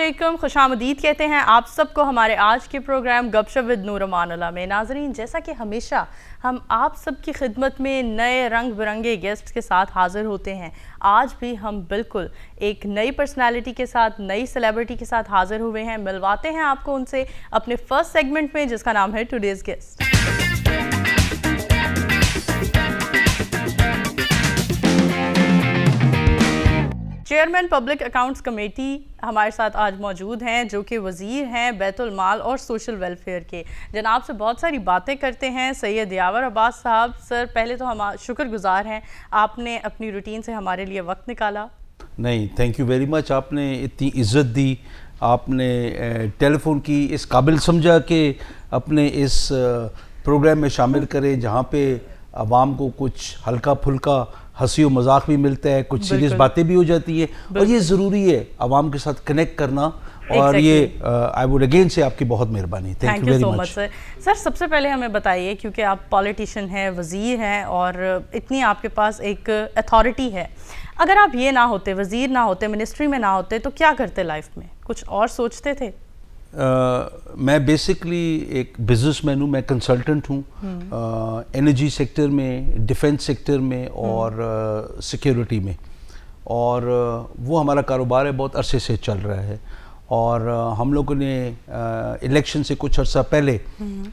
असलम खुश आमदीद कहते हैं आप सबको हमारे आज के प्रोग्राम गपशप विद नूरमानला में नाजरीन जैसा कि हमेशा हम आप सब की खिदमत में नए रंग बिरंगे गेस्ट के साथ हाज़िर होते हैं आज भी हम बिल्कुल एक नई पर्सनालिटी के साथ नई सेलेब्रिटी के साथ हाज़िर हुए हैं मिलवाते हैं आपको उनसे अपने फर्स्ट सेगमेंट में जिसका नाम है today's guest chairman public accounts committee हमारे साथ आज मौजूद हैं जो कि वज़ीर हैं बैतुलमाल और सोशल वेलफेयर के जनाब से बहुत सारी बातें करते हैं सैयद यावर अब्बास साहब सर पहले तो हम शुक्रगुजार हैं आपने अपनी रूटीन से हमारे लिए वक्त निकाला नहीं थैंक यू वेरी मच आपने इतनी इज़्ज़त दी आपने टेलीफोन की इस काबिल समझा कि अपने इस प्रोग्राम में शामिल करें जहाँ पे आवाम को कुछ हल्का फुल्का हंसी मजाक भी मिलते हैं कुछ सीरियस बातें भी हो जाती हैं और ये ज़रूरी है आवाम के साथ कनेक्ट करना और exactly. ये आई वुड अगेन से आपकी बहुत मेहरबानी thank you so much sir sir सबसे पहले हमें बताइए क्योंकि आप पॉलिटिशियन हैं वज़ीर हैं और इतनी आपके पास एक अथॉरिटी है अगर आप ये ना होते वज़ीर ना होते मिनिस्ट्री में ना होते तो क्या करते लाइफ में कुछ और सोचते थे मैं बेसिकली एक बिजनेस मैन हूँ मैं कंसल्टेंट हूँ एनर्जी हम्म। सेक्टर में डिफेंस सेक्टर हम्म। में और सिक्योरिटी uh, में और uh, वो हमारा कारोबार है बहुत अरसे से चल रहा है और हम लोगों ने इलेक्शन से कुछ अर्सा पहले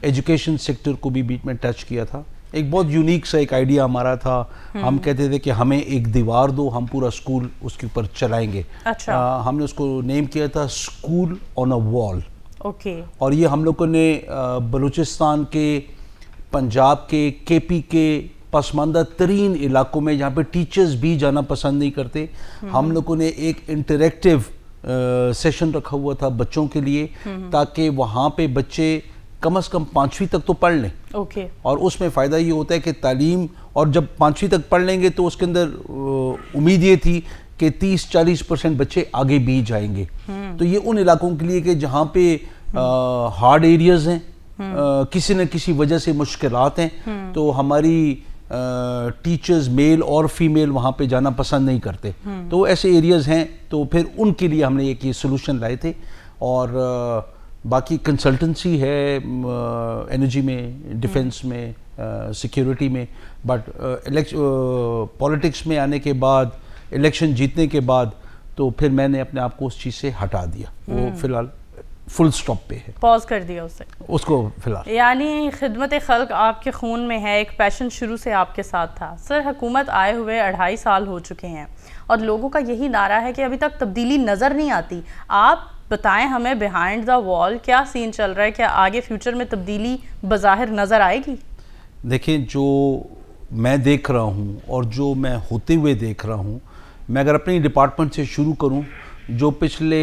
एजुकेशन हम्म। सेक्टर को भी बीच में टच किया था एक बहुत यूनिक सा एक आइडिया हमारा था हम्म। हम कहते थे कि हमें एक दीवार दो हम पूरा स्कूल उसके ऊपर चलाएंगे अच्छा आ, हमने उसको नेम किया था school on a wall okay और ये हम लोगों ने बलूचिस्तान के पंजाब के केपी के पसमानदा तरीन इलाकों में जहाँ पे टीचर्स भी जाना पसंद नहीं करते हम्म। हम लोगों ने एक इंटरेक्टिव सेशन रखा हुआ था बच्चों के लिए हम्म। ताकि वहाँ पे बच्चे कम से कम पांचवी तक तो पढ़ लें ओके okay. और उसमें फ़ायदा ये होता है कि तालीम और जब पाँचवीं तक पढ़ लेंगे तो उसके अंदर उम्मीद ये थी कि 30-40 परसेंट बच्चे आगे भी जाएंगे हम्म। तो ये उन इलाकों के लिए कि जहाँ पे हार्ड हम्म। एरियाज़ हैं आ, हम्म। किसी न किसी वजह से मुश्किल हैं तो हमारी टीचर्स मेल और फीमेल वहाँ पे जाना पसंद नहीं करते तो ऐसे एरियाज़ हैं तो फिर उनके लिए हमने एक ये सोलूशन लाए थे और आ, बाकी कंसल्टेंसी है एनर्जी में डिफेंस hmm. में सिक्योरिटी में बट पॉलिटिक्स में आने के बाद इलेक्शन जीतने के बाद तो फिर मैंने अपने आप को उस चीज़ से हटा दिया वो hmm. फिलहाल फुल स्टॉप पे है पॉज कर दिया उसे उसको फिलहाल यानी खिदमत खल्क आपके खून में है एक पैशन शुरू से आपके साथ था सर हुकूमत आए हुए अढ़ाई साल हो चुके हैं और लोगों का यही नारा है कि अभी तक तब्दीली नज़र नहीं आती आप बताएं हमें बिहाइंड द वॉल क्या सीन चल रहा है क्या आगे फ्यूचर में तब्दीली बज़ाहिर नज़र आएगी देखें जो मैं देख रहा हूँ और जो मैं होते हुए देख रहा हूँ मैं अगर अपनी डिपार्टमेंट से शुरू करूँ जो पिछले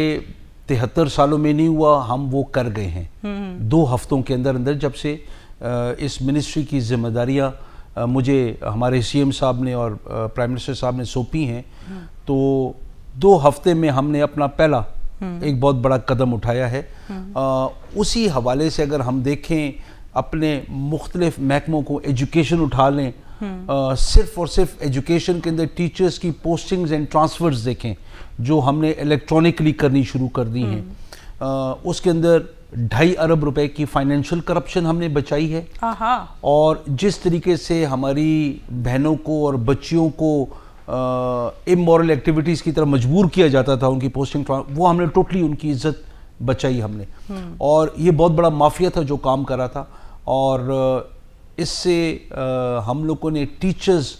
तिहत्तर सालों में नहीं हुआ हम वो कर गए हैं हम्म। दो हफ्तों के अंदर अंदर जब से इस मिनिस्ट्री की जिम्मेदारियां मुझे हमारे सीएम साहब ने और प्राइम मिनिस्टर साहब ने सौंपी हैं हम्म। तो दो हफ्ते में हमने अपना पहला हम्म। एक बहुत बड़ा कदम उठाया है आ, उसी हवाले से अगर हम देखें अपने मुख्तलिफ महकमों को एजुकेशन उठा लें आ, सिर्फ और सिर्फ एजुकेशन के अंदर टीचर्स की पोस्टिंग्स एंड ट्रांसफर्स देखें जो हमने इलेक्ट्रॉनिकली करनी शुरू कर दी हैं हम्म। उसके अंदर ढाई अरब रुपए की फाइनेंशियल करप्शन हमने बचाई है और जिस तरीके से हमारी बहनों को और बच्चियों को इमोरल एक्टिविटीज़ की तरफ मजबूर किया जाता था उनकी पोस्टिंग वो हमने टोटली उनकी इज्जत बचाई हमने हम्म। और ये बहुत बड़ा माफिया था जो काम करा था और इससे हम लोगों ने टीचर्स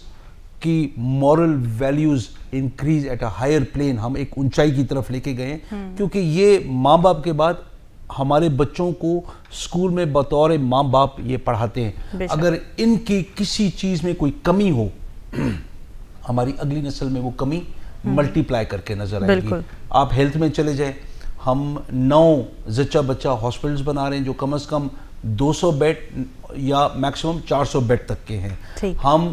कि moral values increase at a higher plane हम एक ऊंचाई की तरफ लेके गए हम्म। क्योंकि ये माँ बाप के बाद हमारे बच्चों को स्कूल में बतौर माँ बाप ये पढ़ाते हैं अगर इनकी किसी चीज़ में कोई कमी हो हमारी अगली नस्ल में वो कमी मल्टीप्लाई हम्म। करके नजर आएगी आप हेल्थ में चले जाए हम नौ जच्चा बच्चा हॉस्पिटल्स बना रहे हैं जो कम से कम 200 बेड या मैक्सिमम 400 बेड तक के हैं हम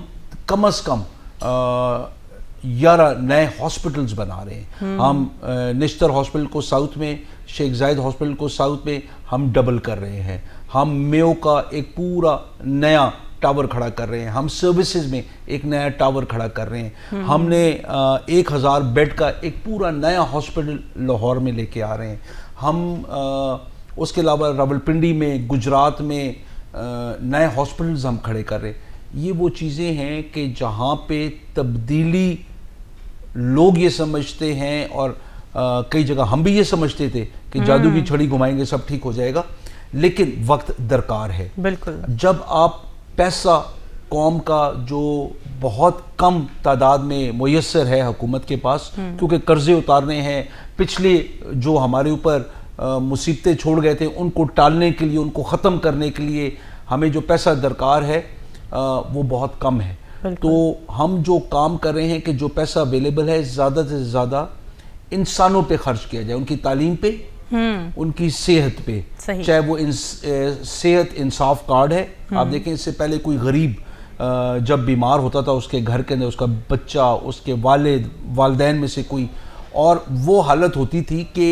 कम से कम ग्यारह नए हॉस्पिटल्स बना रहे हैं हम्म। हम निश्तर हॉस्पिटल को साउथ में शेख जायद हॉस्पिटल को साउथ में हम डबल कर रहे हैं हम मेो का एक पूरा नया टावर खड़ा कर रहे हैं हम सर्विसेज में एक नया टावर खड़ा कर रहे हैं हम्म। हमने एक हज़ार बेड का एक पूरा नया हॉस्पिटल लाहौर में लेके आ रहे हैं हम आ, उसके अलावा रावलपिंडी में गुजरात में आ, नए हॉस्पिटल्स हम खड़े कर रहे हैं ये वो चीज़ें हैं कि जहाँ पे तब्दीली लोग ये समझते हैं और कई जगह हम भी ये समझते थे कि जादू की हम्म। छड़ी घुमाएंगे सब ठीक हो जाएगा लेकिन वक्त दरकार है बिल्कुल जब आप पैसा कौम का जो बहुत कम तादाद में मैसर है हुकूमत के पास हम्म। क्योंकि कर्जे उतारने हैं पिछले जो हमारे ऊपर मुसीबतें छोड़ गए थे उनको टालने के लिए उनको ख़त्म करने के लिए हमें जो पैसा दरकार है वो बहुत कम है तो हम जो काम कर रहे हैं कि जो पैसा अवेलेबल है ज़्यादा से ज़्यादा इंसानों पे खर्च किया जाए उनकी तालीम पे हम्म। उनकी सेहत पे चाहे वो इन, ए, सेहत इंसाफ कार्ड है आप हम्म। देखें इससे पहले कोई गरीब आ, जब बीमार होता था उसके घर के अंदर उसका बच्चा उसके वाले वालदेन में से कोई और वो हालत होती थी कि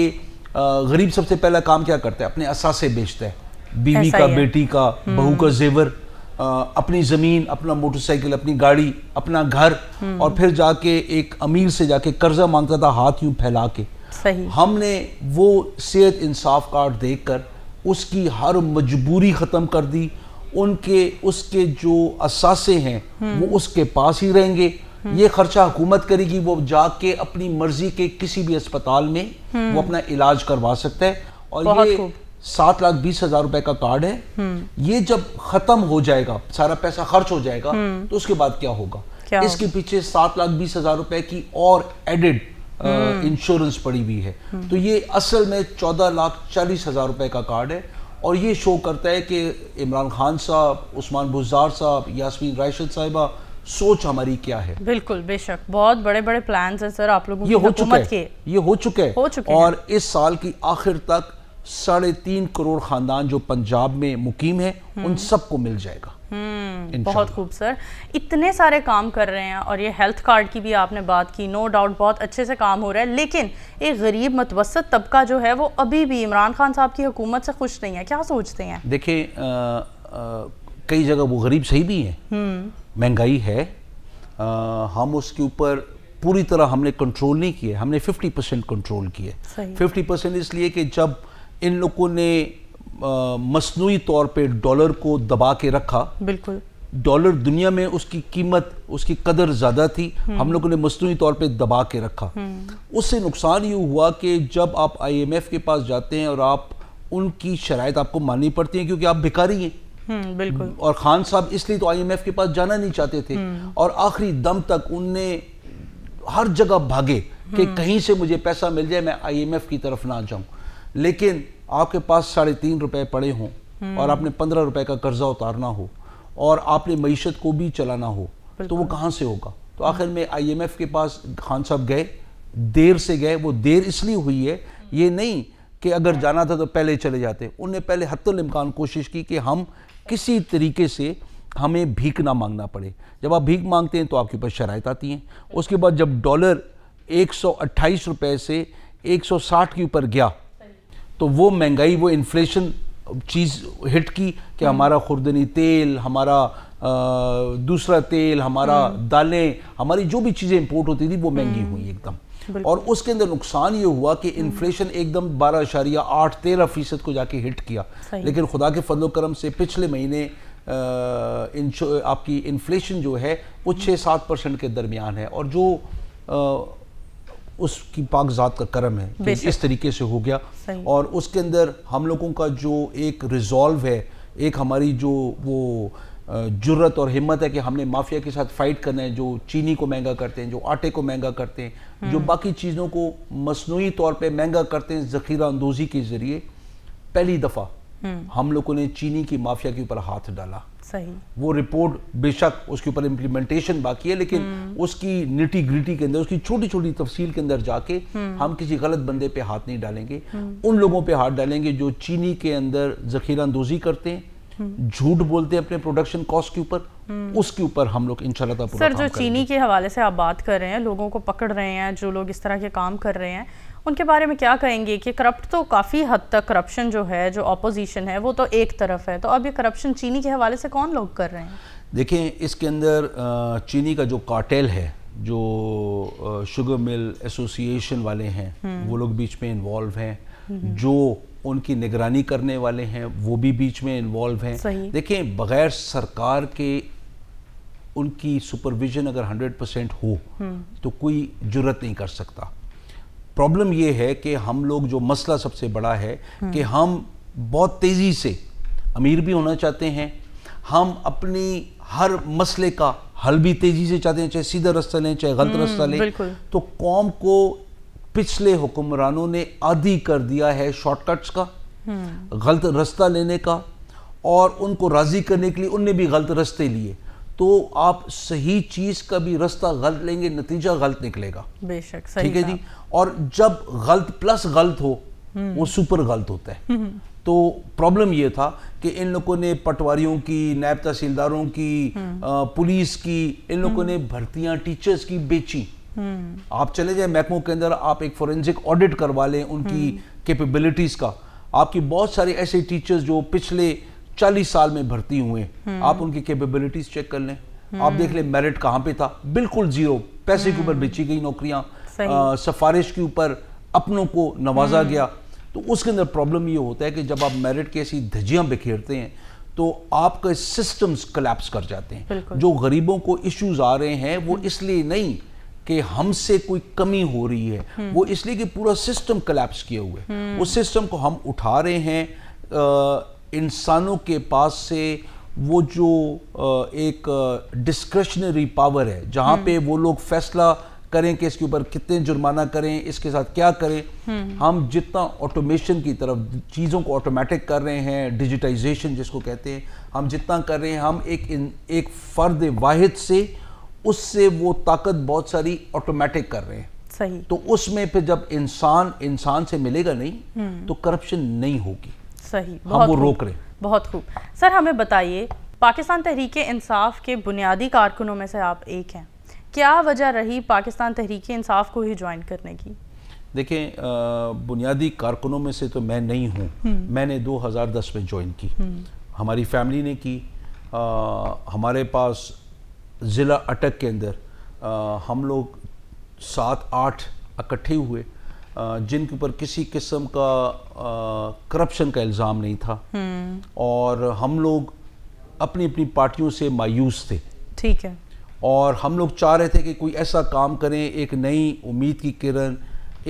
गरीब सबसे पहला काम क्या करता है अपने असासे बेचता है बीवी का बेटी का बहू का हम्म। जेवर अपनी ज़मीन अपना मोटरसाइकिल अपनी गाड़ी अपना घर हम्म। और फिर जाके एक अमीर से जाके कर्जा मांगता था हाथ यूं फैला के सही हमने वो सेहत इंसाफ कार्ड देखकर उसकी हर मजबूरी ख़त्म कर दी उनके उसके जो असासे हैं हम्म। वो उसके पास ही रहेंगे हम्म। ये खर्चा हुकूमत करेगी वो जाके अपनी मर्जी के किसी भी अस्पताल में वो अपना इलाज करवा सकता है और ये सात लाख बीस हजार रुपए का कार्ड है हम्म। ये जब खत्म हो जाएगा सारा पैसा खर्च हो जाएगा हम्म। तो उसके बाद क्या होगा क्या इसके पीछे सात लाख बीस हजार रुपए की और एडेड इंश्योरेंस हम्म। पड़ी हुई है तो ये असल में चौदह लाख चालीस हजार रुपए का कार्ड है और ये शो करता है कि इमरान खान साहब उस्मान बुजार साहब यासमीन राशिद साहिबा सोच हमारी क्या है बिल्कुल बेशक बहुत बड़े बड़े प्लान हैं सर आप लोगों ये हो चुका है ये हो चुके हैं हो चुके और इस साल की आखिर तक साढ़े तीन करोड़ खानदान जो पंजाब में मुकीम है उन हम्म। सबको मिल जाएगा हम्म, बहुत खूब सर इतने सारे काम कर रहे हैं और ये हेल्थ कार्ड की भी आपने बात की नो डाउट बहुत अच्छे से काम हो रहा है लेकिन एक गरीब मतवसत तबका जो है वो अभी भी इमरान खान साहब की हुकूमत से खुश नहीं है क्या सोचते हैं देखिए कई जगह वो गरीब सही भी है हम्म। महंगाई है आ, हम उसके ऊपर पूरी तरह हमने कंट्रोल नहीं किया हमने फिफ्टी परसेंट कंट्रोल किया फिफ्टी परसेंट इसलिए कि जब इन लोगों ने मसनू तौर पे डॉलर को दबा के रखा बिल्कुल डॉलर दुनिया में उसकी कीमत उसकी कदर ज़्यादा थी हम्म। हम लोगों ने मसनू तौर पे दबा के रखा हम्म। उससे नुकसान ये हुआ कि जब आप आईएमएफ के पास जाते हैं और आप उनकी शरात आपको माननी पड़ती है क्योंकि आप भिकारी हैं हम्म, बिल्कुल और खान साहब इसलिए तो आईएमएफ के पास जाना नहीं चाहते थे और आखिरी दम तक उनने हर जगह भागे कि कहीं से मुझे पैसा मिल जाए मैं आईएमएफ की तरफ ना जाऊं लेकिन आपके पास साढ़े तीन रुपये पड़े हों हम्म। और आपने पंद्रह रुपए का कर्जा उतारना हो और आपने मीशत को भी चलाना हो तो वो कहाँ से होगा तो हम्म। आखिर में आईएमएफ के पास खान साहब गए देर से गए वो देर इसलिए हुई है ये नहीं कि अगर जाना था तो पहले चले जाते उनने पहले हतमकान कोशिश की कि हम किसी तरीके से हमें भीख ना मांगना पड़े जब आप भीख मांगते हैं तो आपके पास शराय आती हैं उसके बाद जब डॉलर एक सौ से 160 के ऊपर गया तो वो महंगाई वो इन्फ्लेशन चीज़ हिट की कि हम्म। हमारा खुर्दनी तेल हमारा आ, दूसरा तेल हमारा हम्म। दालें हमारी जो भी चीज़ें इंपोर्ट होती थी वो महंगी हम्म। हुई एकदम और उसके अंदर नुकसान ये हुआ कि इन्फ्लेशन एकदम बारह अशारिया आठ तेरह फीसद को जाके हिट किया लेकिन खुदा के फजल करम से पिछले महीने इन आपकी इन्फ्लेशन जो है वो छः सात परसेंट के दरमियान है और जो आ, उसकी पाक ज़ात का करम है कि इस तरीके से हो गया और उसके अंदर हम लोगों का जो एक रिजॉल्व है एक हमारी जो वो जुर्रत और हिम्मत है कि हमने माफिया के साथ फाइट करना है जो चीनी को महंगा करते हैं जो आटे को महंगा करते हैं हम्म। जो बाकी चीज़ों को मसनू तौर पर महंगा करते हैं ज़खीरा अंदोज़ी के ज़रिए पहली दफ़ा हम्म। हम लोगों ने चीनी की माफिया के ऊपर हाथ डाला सही वो रिपोर्ट बेशक उसके ऊपर इम्प्लीमेंटेशन बाकी है लेकिन हम्म। उसकी निटी ग्रिटी के अंदर उसकी छोटी छोटी तफसील के अंदर जाके हम्म। हम किसी गलत बंदे पे हाथ नहीं डालेंगे हम्म। उन लोगों पे हाथ डालेंगे जो चीनी के अंदर जखीरा अंदोजी करते हैं झूठ बोलते हैं अपने प्रोडक्शन कॉस्ट के ऊपर हम्म। उसके ऊपर हम लोग इंशाल्लाह सर जो चीनी के हवाले से आप बात कर रहे हैं लोगों को पकड़ रहे हैं जो लोग इस तरह के काम कर रहे हैं उनके बारे में क्या कहेंगे कि करप्ट तो काफ़ी हद तक करप्शन जो है जो अपोजिशन है वो तो एक तरफ है तो अब ये करप्शन चीनी के हवाले से कौन लोग कर रहे हैं देखें इसके अंदर चीनी का जो कार्टेल है जो शुगर मिल एसोसिएशन वाले हैं हम्म। वो लोग बीच में इन्वॉल्व हैं हम्म। जो उनकी निगरानी करने वाले हैं वो भी बीच में इन्वॉल्व हैं देखें बगैर सरकार के उनकी सुपरविजन अगर 100 परसेंट हो हम्म। तो कोई जरूरत नहीं कर सकता प्रॉब्लम ये है कि हम लोग जो मसला सबसे बड़ा है हम्म। कि हम बहुत तेज़ी से अमीर भी होना चाहते हैं हम अपनी हर मसले का हल भी तेज़ी से चाहते हैं चाहे सीधा रास्ता लें चाहे गलत हम्म, रास्ता लें तो कौम को पिछले हुक्मरानों ने आदि कर दिया है शॉर्टकट्स का गलत रास्ता लेने का और उनको राज़ी करने के लिए उनने भी गलत रास्ते लिए तो आप सही चीज़ का भी रास्ता गलत लेंगे नतीजा गलत निकलेगा बेशक सही ठीक है जी और जब गलत प्लस गलत हो हम्म। वो सुपर गलत होता है हम्म। तो प्रॉब्लम ये था कि इन लोगों ने पटवारियों की नायब तहसीलदारों की हम्म। पुलिस की इन लोगों ने भर्तियां टीचर्स की बेची हम्म। आप चले जाए मैकमो के अंदर आप एक फोरेंसिक ऑडिट करवा लें उनकी कैपेबिलिटीज हम्म। का आपकी बहुत सारे ऐसे टीचर्स जो पिछले चालीस साल में भर्ती हुए हम्म। आप उनकी कैपेबिलिटीज चेक कर लें आप देख लें मेरिट कहाँ पे था बिल्कुल जीरो पैसे के ऊपर बेची गई नौकरियां सिफारिश के ऊपर अपनों को नवाजा गया तो उसके अंदर प्रॉब्लम ये होता है कि जब आप मेरिट की ऐसी धजियाँ बिखेरते हैं तो आपके सिस्टम्स कलेप्स कर जाते हैं जो गरीबों को इश्यूज आ रहे हैं वो इसलिए नहीं कि हमसे कोई कमी हो रही है वो इसलिए कि पूरा सिस्टम कलेप्स किए हुए उस सिस्टम को हम उठा रहे हैं इंसानों के पास से वो जो एक डिस्क्रशनरी पावर है जहाँ हम्म। पे वो लोग फैसला करें कि इसके ऊपर कितने जुर्माना करें इसके साथ क्या करें हम्म। हम जितना ऑटोमेशन की तरफ चीज़ों को ऑटोमेटिक कर रहे हैं डिजिटाइजेशन जिसको कहते हैं हम जितना कर रहे हैं हम एक एक फ़र्द वाहिद से उससे वो ताकत बहुत सारी ऑटोमेटिक कर रहे हैं सही तो उसमें फिर जब इंसान इंसान से मिलेगा नहीं हम्म। तो करप्शन नहीं होगी सही हम वो रोक रहे बहुत खूब सर हमें बताइए पाकिस्तान तहरीक इंसाफ के बुनियादी कारकुनों में से आप एक हैं क्या वजह रही पाकिस्तान तहरीक इंसाफ को ही ज्वाइन करने की देखें बुनियादी कारकुनों में से तो मैं नहीं हूँ हम्म। मैंने 2010 में ज्वाइन की हम्म। हमारी फैमिली ने की आ, हमारे पास ज़िला अटक के अंदर आ, हम लोग सात आठ इकट्ठे हुए जिनके ऊपर किसी किस्म का करप्शन का इल्ज़ाम नहीं था हम्म। और हम लोग अपनी अपनी पार्टियों से मायूस थे ठीक है और हम लोग चाह रहे थे कि कोई ऐसा काम करें एक नई उम्मीद की किरण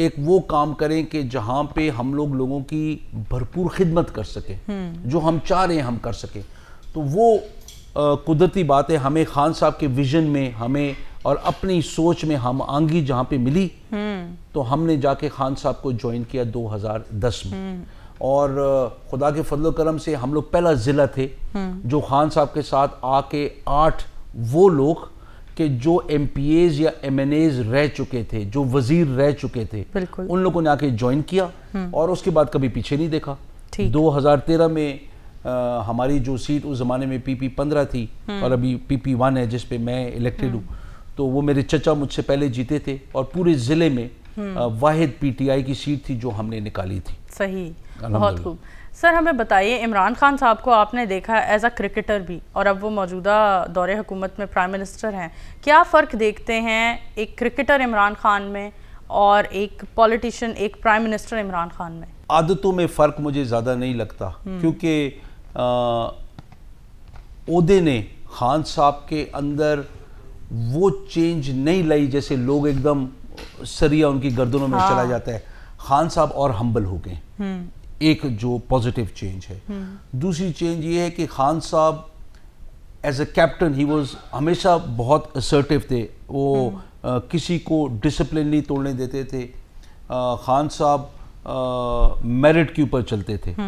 एक वो काम करें कि जहाँ पे हम लोग लोगों की भरपूर खिदमत कर सकें हम्म। जो हम चाह रहे हैं हम कर सकें तो वो कुदरती बात है हमें खान साहब के विजन में हमें और अपनी सोच में हम आंगी जहाँ पे मिली तो हमने जाके खान साहब को ज्वाइन किया 2010 में और खुदा के फजल करम से हम लोग पहला ज़िला थे जो खान साहब के साथ आके आठ वो लोग के जो एम या एम रह चुके थे जो वजीर रह चुके थे उन लोगों ने आके ज्वाइन किया हम्म। और उसके बाद कभी पीछे नहीं देखा 2013 में आ, हमारी जो सीट उस ज़माने में पीपी पंद्रह थी हम्म। और अभी पीपी वन है जिसपे मैं इलेक्टेड हम्म। हूँ तो वो मेरे चचा मुझसे पहले जीते थे और पूरे ज़िले में हम्म। वाहिद पीटीआई की सीट थी जो हमने निकाली थी सही बहुत खूब सर हमें बताइए इमरान खान साहब को आपने देखा एज अ क्रिकेटर भी और अब वो मौजूदा दौर हुकूमत में प्राइम मिनिस्टर हैं क्या फ़र्क देखते हैं एक क्रिकेटर इमरान खान में और एक पॉलिटिशियन एक प्राइम मिनिस्टर इमरान खान में आदतों में फ़र्क मुझे ज़्यादा नहीं लगता क्योंकि ओदे ने खान साहब के अंदर वो चेंज नहीं लाई जैसे लोग एकदम सरिया उनकी गर्दनों में हाँ। चला जाता है खान साहब और हम्बल हो गए हम्म। एक जो पॉजिटिव चेंज है हम्म। दूसरी चेंज ये है कि खान साहब as a captain he was हमेशा बहुत असर्टिव थे वो आ, हम्म। किसी को डिसिप्लिन नहीं तोड़ने देते थे आ, खान साहब मेरिट के ऊपर चलते थे आ,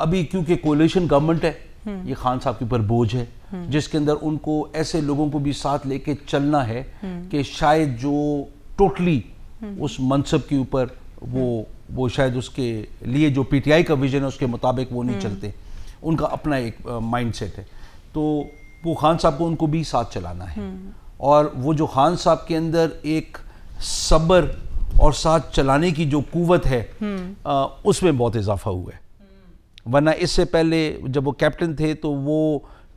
अभी क्योंकि कोलेशन गवर्नमेंट है हम्म। ये खान साहब के ऊपर बोझ है हम्म। जिसके अंदर उनको ऐसे लोगों को भी साथ लेके चलना है हम्म। कि शायद जो टोटली उस मनसब के ऊपर वो वो शायद उसके लिए जो पीटीआई का विजन है उसके मुताबिक वो नहीं चलते उनका अपना एक माइंडसेट है तो वो खान साहब को उनको भी साथ चलाना है और वो जो खान साहब के अंदर एक सब्र और साथ चलाने की जो कुवत है उसमें बहुत इजाफा हुआ है वरना इससे पहले जब वो कैप्टन थे तो वो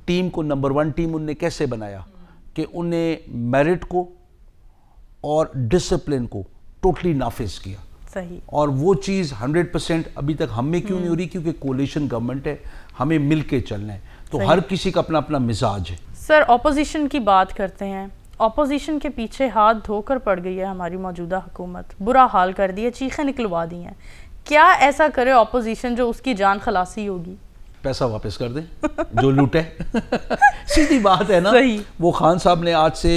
टीम को नंबर वन टीम उनने कैसे बनाया कि उन्हें मेरिट को और डिसिप्लिन को टोटली नाफिज किया सही और वो चीज़ हंड्रेड परसेंट अभी तक हमें क्यों नहीं हो रही हम्म। क्योंकि कोलिशन गवर्नमेंट है हमें मिल के चलना है तो हर किसी का अपना अपना मिजाज है सर ऑपोजिशन की बात करते हैं ऑपोजिशन के पीछे हाथ धोकर पड़ गई है हमारी मौजूदा हुकूमत बुरा हाल कर दिया चीखें निकलवा दी हैं क्या ऐसा करे ऑपोजिशन जो उसकी जान खलासी होगी पैसा वापस कर दे जो लूटे सीधी बात है ना सही। वो खान साहब ने आज से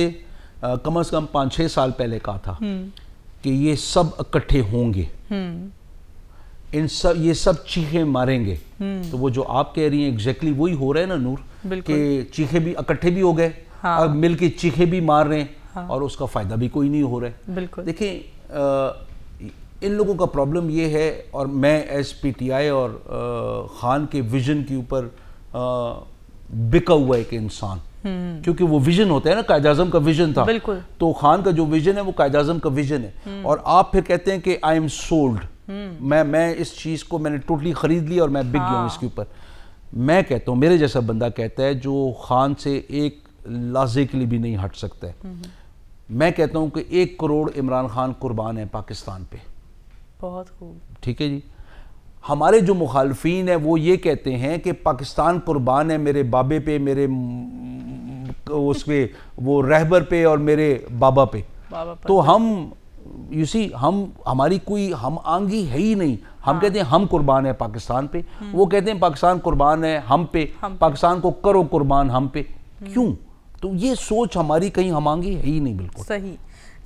आ, कम से कम पांच छह साल पहले कहा था हम्म। कि ये सब इकट्ठे होंगे हम्म। इन सब ये सब चीखे मारेंगे हम्म। तो वो जो आप कह रही हैं एग्जैक्टली वही हो रहा है ना नूर कि चीखे भी इकट्ठे भी हो गए हाँ। मिलके चीखे भी मार रहे हैं हाँ। और उसका फायदा भी कोई नहीं हो रहा है देखिए इन लोगों का प्रॉब्लम ये है और मैं एस पी टी आई और आ, खान के विजन के ऊपर बिका हुआ एक इंसान हम्म। क्योंकि वो विजन होता है ना कायद अजम का विजन था बिल्कुल तो खान का जो विजन है वो कायद अजम का विजन है हम्म। और आप फिर कहते हैं कि आई एम सोल्ड मैं मैं इस चीज़ को मैंने टोटली ख़रीद लिया और मैं बिक गया हूँ हाँ। इसके ऊपर मैं कहता हूँ मेरे जैसा बंदा कहता है जो खान से एक लाजे के लिए भी नहीं हट सकता है हम्म। मैं कहता हूँ कि एक करोड़ इमरान खान कुर्बान है पाकिस्तान पे बहुत खूब ठीक है जी हमारे जो मुखालफन हैं वो ये कहते हैं कि पाकिस्तान कुर्बान है मेरे बाबे पे मेरे उस पर वो रहबर पे और मेरे बाबा पे बाबा तो हम यू सी हम हमारी कोई हम आंगी है ही नहीं हम हाँ। कहते हैं हम कुर्बान है पाकिस्तान पे हम्म। वो कहते हैं पाकिस्तान कुर्बान है हम पे हम पाकिस्तान को करो कुर्बान हम पे हम्म। क्यों तो ये सोच हमारी कहीं हम आंगी है ही नहीं बिल्कुल सही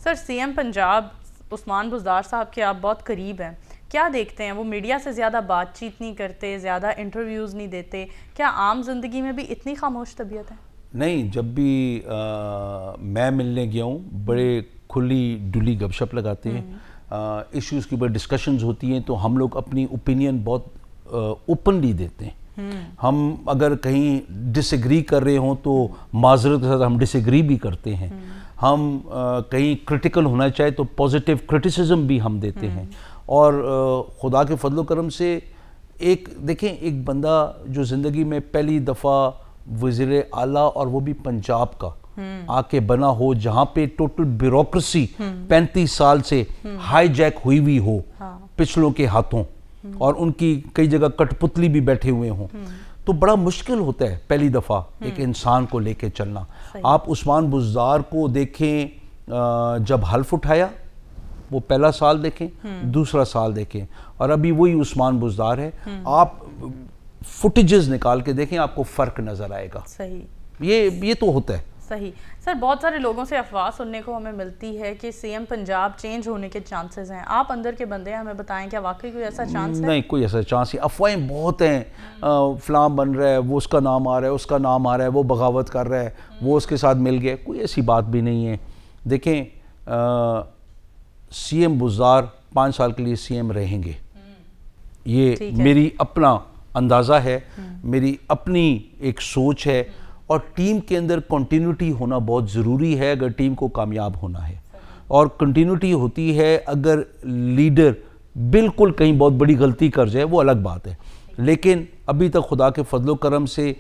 सर सीएम पंजाब उस्मान बुजदार साहब के आप बहुत करीब हैं क्या देखते हैं वो मीडिया से ज़्यादा बातचीत नहीं करते ज़्यादा इंटरव्यूज़ नहीं देते क्या आम जिंदगी में भी इतनी खामोश तबीयत है नहीं जब भी आ, मैं मिलने गया हूँ बड़े हम्म। खुली डुली गपशप लगाते हैं इश्यूज़ के ऊपर डिस्कशंस होती हैं तो हम लोग अपनी ओपिनियन बहुत ओपनली देते हैं हम्म। हम अगर कहीं डिसग्री कर रहे हों तो माजरत के साथ हम डिसग्री भी करते हैं हम्म। हम कहीं क्रिटिकल होना चाहे तो पॉजिटिव क्रिटिसिज्म भी हम देते हैं हम्म। और ख़ुदा के फजल करम से एक देखें एक बंदा जो ज़िंदगी में पहली दफ़ा वज़र आला और वो भी पंजाब का हम्म। आके बना हो जहाँ पे टोटल ब्यूरोसी हम्म। पैंतीस साल से हाईजैक हुई हुई हो हाँ। पिछलों के हाथों और उनकी कई जगह कठपुतली भी बैठे हुए हों तो बड़ा मुश्किल होता है पहली दफ़ा एक हम्म। इंसान को लेके चलना आप उस्मान बुजार को देखें जब हल्फ उठाया वो पहला साल देखें हम्म। दूसरा साल देखें और अभी वही उस्मान बुजार है हम्म। आप फुटेजेस निकाल के देखें आपको फ़र्क नज़र आएगा सही ये ये तो होता है सही सर बहुत सारे लोगों से अफवाह सुनने को हमें मिलती है कि सीएम पंजाब चेंज होने के चांसेस हैं आप अंदर के बंदे हैं हमें बताएं क्या वाकई कोई ऐसा चांस है नहीं कोई ऐसा चांस ही अफवाहें बहुत हैं फ्लाम बन रहा है वो उसका नाम आ रहा है उसका नाम आ रहा है वो बगावत कर रहा है वो उसके साथ मिल गया कोई ऐसी बात भी नहीं है देखें सी एम बुजार पाँच साल के लिए सी एम रहेंगे ये मेरी अपना अंदाज़ा है हम्म। मेरी अपनी एक सोच है और टीम के अंदर कंटिन्यूटी होना बहुत ज़रूरी है अगर टीम को कामयाब होना है और कंटिन्यूटी होती है अगर लीडर बिल्कुल कहीं बहुत बड़ी गलती कर जाए वो अलग बात है लेकिन अभी तक खुदा के फजलो करम से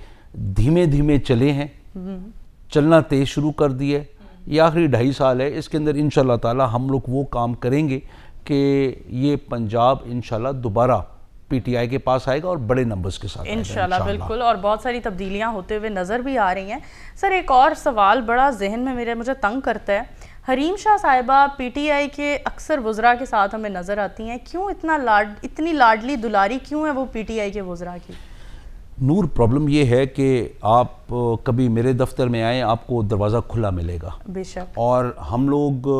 धीमे धीमे चले हैं चलना तेज शुरू कर दिया है ये आखिरी ढाई साल है इसके अंदर इन ताला हम लोग वो काम करेंगे कि ये पंजाब इन दोबारा पीटीआई के पास आएगा और बड़े नंबर्स के साथ इंशाल्लाह बिल्कुल और बहुत सारी तब्दीलियां होते हुए नज़र भी आ रही हैं सर एक और सवाल बड़ा जहन में मेरे मुझे तंग करता है हरीम शाह साहिबा पीटीआई के अक्सर वज्रा के साथ हमें नज़र आती हैं क्यों इतना लाड इतनी लाडली दुलारी क्यों है वो पीटीआई के वज्रा की नूर प्रॉब्लम ये है कि आप कभी मेरे दफ्तर में आए आपको दरवाज़ा खुला मिलेगा बेशक और हम लोग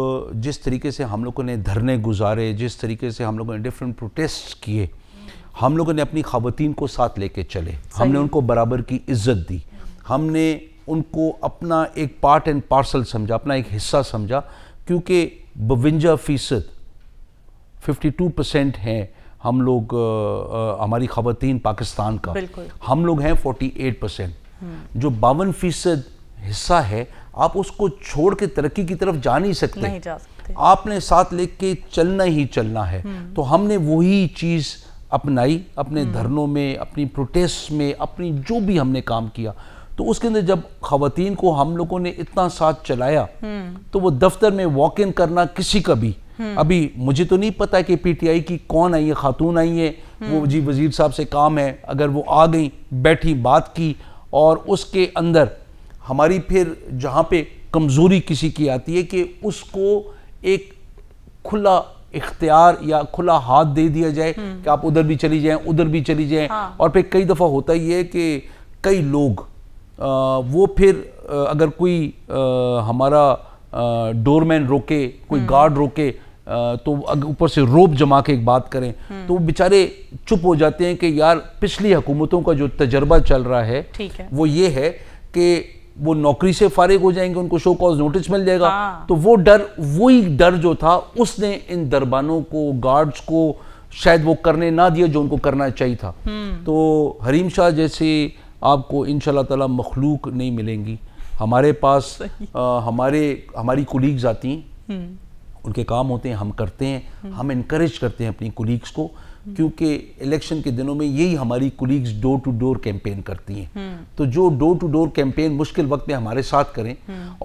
जिस तरीके से हम लोगों ने धरने गुजारे जिस तरीके से हम लोगों ने डिफरेंट प्रोटेस्ट किए हम लोगों ने अपनी खातन को साथ लेके चले हमने उनको बराबर की इज्जत दी हमने उनको अपना एक पार्ट एंड पार्सल समझा अपना एक हिस्सा समझा क्योंकि बवंजा फ़ीसद फिफ्टी टू परसेंट हैं हम लोग आ, आ, हमारी खातन पाकिस्तान का हम लोग हैं फोर्टी एट परसेंट जो बावन फीसद हिस्सा है आप उसको छोड़ के तरक्की की तरफ जा नहीं सकते, नहीं जा सकते। आपने साथ लेके चलना ही चलना है हम्म। तो हमने वही चीज़ अपनाई अपने हम्म। धरनों में अपनी प्रोटेस्ट में अपनी जो भी हमने काम किया तो उसके अंदर जब खातन को हम लोगों ने इतना साथ चलाया हम्म। तो वो दफ्तर में वॉक इन करना किसी का भी हम्म। अभी मुझे तो नहीं पता कि पीटीआई की कौन आई है खातून आई है वो जी वजीर साहब से काम है अगर वो आ गई बैठी बात की और उसके अंदर हमारी फिर जहाँ पे कमज़ोरी किसी की आती है कि उसको एक खुला इख्तियार या खुला हाथ दे दिया जाए हम्म। कि आप उधर भी चली जाएं उधर भी चली जाएं हाँ। और फिर कई दफ़ा होता ही है कि कई लोग आ, वो फिर आ, अगर कोई आ, हमारा डोरमैन रोके कोई हम्म। गार्ड रोके तो ऊपर से रोप जमा के एक बात करें हम्म। तो वो बेचारे चुप हो जाते हैं कि यार पिछली हुकूमतों का जो तजर्बा चल रहा है, है। वो ये है कि वो नौकरी से फारिग हो जाएंगे उनको शो कॉज नोटिस मिल जाएगा हाँ। तो वो डर वही डर जो था उसने इन दरबानों को गार्ड्स को शायद वो करने ना दिया जो उनको करना चाहिए था हम्म। तो हरीम शाह जैसे आपको इन ताला मखलूक नहीं मिलेंगी हमारे पास आ, हमारे हमारी कुलीग्स आती हैं हम्म। उनके काम होते हैं हम करते हैं हम्म। हम इनक्रेज करते हैं अपनी कुलीग्स को क्योंकि इलेक्शन के दिनों में यही हमारी colleagues door to door campaign करती हैं तो जो डोर टू डोर कैंपेन मुश्किल वक्त में हमारे साथ करें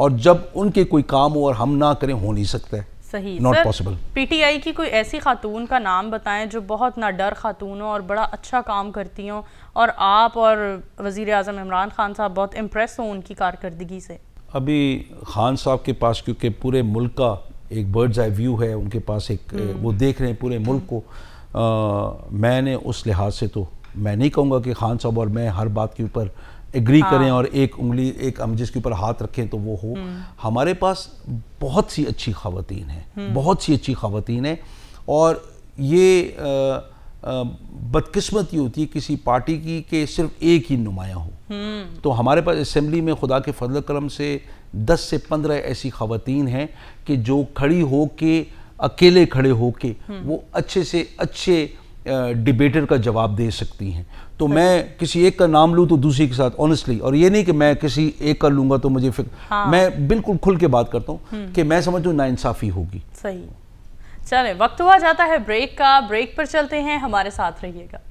और जब उनके कोई काम हो और हम ना करें हो नहीं सकता है सही नॉट पॉसिबल पीटीआई की कोई ऐसी खातून का नाम बताएं जो बहुत ना डर खातून हो और बड़ा अच्छा काम करती हो और आप और वजीर अजम इमरान खान साहब बहुत इम्प्रेस हों उनकी कारकर्दगी से अभी खान साहब के पास क्योंकि पूरे मुल्क का एक बर्ड्स आई व्यू है उनके पास एक हम्म। वो देख रहे हैं पूरे मुल्क को मैंने उस लिहाज से तो मैं नहीं कहूँगा कि खान साहब और मैं हर बात के ऊपर एग्री हाँ। करें और एक उंगली एक हम जिसके ऊपर हाथ रखें तो वो हो हम्म। हमारे पास बहुत सी अच्छी खातन हैं हम्म। बहुत सी अच्छी खातन हैं और ये बदकस्मती होती है किसी पार्टी की के सिर्फ एक ही नुमाया हो हम्म। तो हमारे पास असम्बली में खुदा के फजल करम से 10 से 15 ऐसी खातन हैं कि जो खड़ी हो के अकेले खड़े होके हम्म। वो अच्छे से अच्छे डिबेटर का जवाब दे सकती हैं तो मैं किसी एक का नाम लूँ तो दूसरी के साथ ऑनेस्टली और ये नहीं कि मैं किसी एक का लूंगा तो मुझे फिक्र हाँ। मैं बिल्कुल खुल के बात करता हूँ हम्म। कि मैं समझ ना नाइंसाफ़ी होगी सही चले वक्त हुआ जाता है ब्रेक का ब्रेक पर चलते हैं हमारे साथ रहिएगा